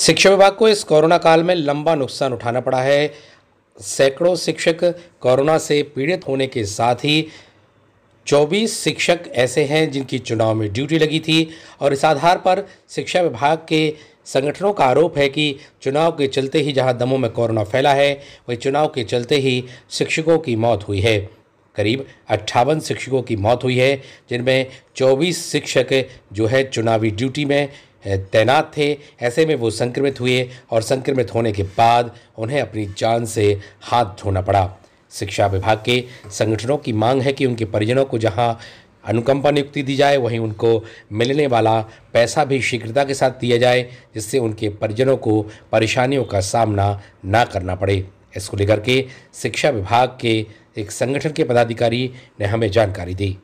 शिक्षा विभाग को इस कोरोना काल में लंबा नुकसान उठाना पड़ा है सैकड़ों शिक्षक कोरोना से पीड़ित होने के साथ ही 24 शिक्षक ऐसे हैं जिनकी चुनाव में ड्यूटी लगी थी और इस आधार पर शिक्षा विभाग के संगठनों का आरोप है कि चुनाव के चलते ही जहां दमों में कोरोना फैला है वही चुनाव के चलते ही शिक्षकों की मौत हुई है करीब अट्ठावन शिक्षकों की मौत हुई है जिनमें 24 शिक्षक जो है चुनावी ड्यूटी में तैनात थे ऐसे में वो संक्रमित हुए और संक्रमित होने के बाद उन्हें अपनी जान से हाथ धोना पड़ा शिक्षा विभाग के संगठनों की मांग है कि उनके परिजनों को जहां अनुकंपा नियुक्ति दी जाए वहीं उनको मिलने वाला पैसा भी शीघ्रता के साथ दिया जाए जिससे उनके परिजनों को परेशानियों का सामना ना करना पड़े इसको लेकर के शिक्षा विभाग के एक संगठन के पदाधिकारी ने हमें जानकारी दी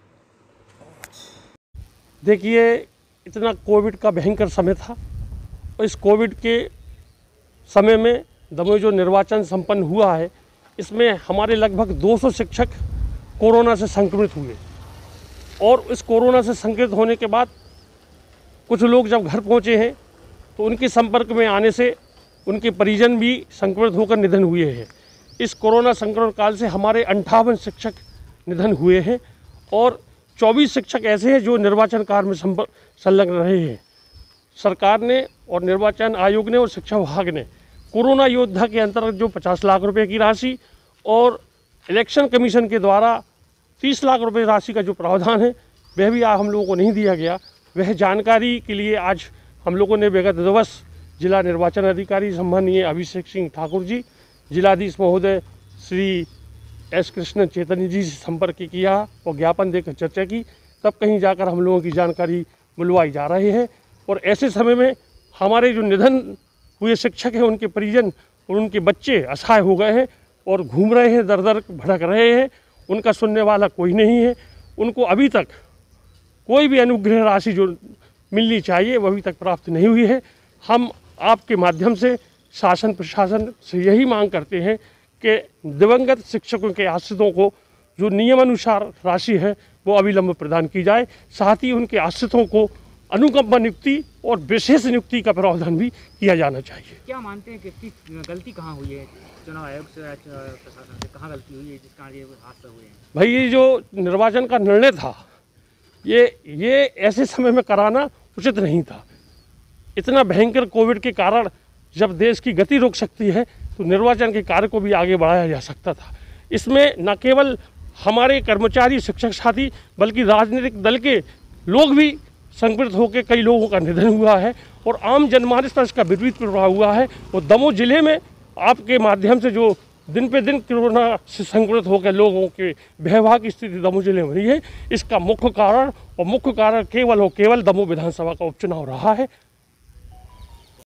देखिए इतना कोविड का भयंकर समय था और इस कोविड के समय में दमोह जो निर्वाचन संपन्न हुआ है इसमें हमारे लगभग 200 शिक्षक कोरोना से संक्रमित हुए और इस कोरोना से संक्रमित होने के बाद कुछ लोग जब घर पहुंचे हैं तो उनके संपर्क में आने से उनके परिजन भी संक्रमित होकर निधन हुए हैं इस कोरोना संक्रमण काल से हमारे अंठावन शिक्षक निधन हुए हैं और चौबीस शिक्षक ऐसे हैं जो निर्वाचन कार्य में संलग्न रहे हैं सरकार ने और निर्वाचन आयोग ने और शिक्षा विभाग ने कोरोना योद्धा के अंतर्गत जो पचास लाख रुपए की राशि और इलेक्शन कमीशन के द्वारा तीस लाख रुपए राशि का जो प्रावधान है वह भी हम लोगों को नहीं दिया गया वह जानकारी के लिए आज हम लोगों ने विगत दिवस जिला निर्वाचन अधिकारी सम्मानीय अभिषेक सिंह ठाकुर जी जिलाधीश महोदय श्री एस कृष्ण चैतन्य जी से संपर्क किया और ज्ञापन देकर चर्चा की तब कहीं जाकर हम लोगों की जानकारी मिलवाई जा रही है और ऐसे समय में हमारे जो निधन हुए शिक्षक हैं उनके परिजन और उनके बच्चे असहाय हो गए हैं और घूम रहे हैं दर दर भड़क रहे हैं उनका सुनने वाला कोई नहीं है उनको अभी तक कोई भी अनुग्रह राशि जो मिलनी चाहिए वह अभी तक प्राप्त नहीं हुई है हम आपके माध्यम से शासन प्रशासन से यही मांग करते हैं के दिवंगत शिक्षकों के आश्रितों को जो नियमानुसार राशि है वो अविलंब प्रदान की जाए साथ ही उनके आश्रितों को अनुकंपा नियुक्ति और विशेष नियुक्ति का प्रावधान भी किया जाना चाहिए क्या मानते हैं कि गलती कहाँ हुई है चुनाव आयोग से प्रशासन से कहाँ गलती हुई है जिस कारण ये हादसा हुए हैं भाई ये जो निर्वाचन का निर्णय था ये ये ऐसे समय में कराना उचित नहीं था इतना भयंकर कोविड के कारण जब देश की गति रोक सकती है तो निर्वाचन के कार्य को भी आगे बढ़ाया जा सकता था इसमें न केवल हमारे कर्मचारी शिक्षक साथी बल्कि राजनीतिक दल के लोग भी संकृत होकर कई लोगों का निधन हुआ है और आम जनमानस पर इसका विपरीत प्रभाव हुआ है और दमोह जिले में आपके माध्यम से जो दिन पे दिन कोरोना से संक्रमित होकर लोगों के व्यवहार की स्थिति दमोह जिले में रही है इसका मुख्य कारण और मुख्य कारण केवल और केवल दमोह विधानसभा का उपचुनाव रहा है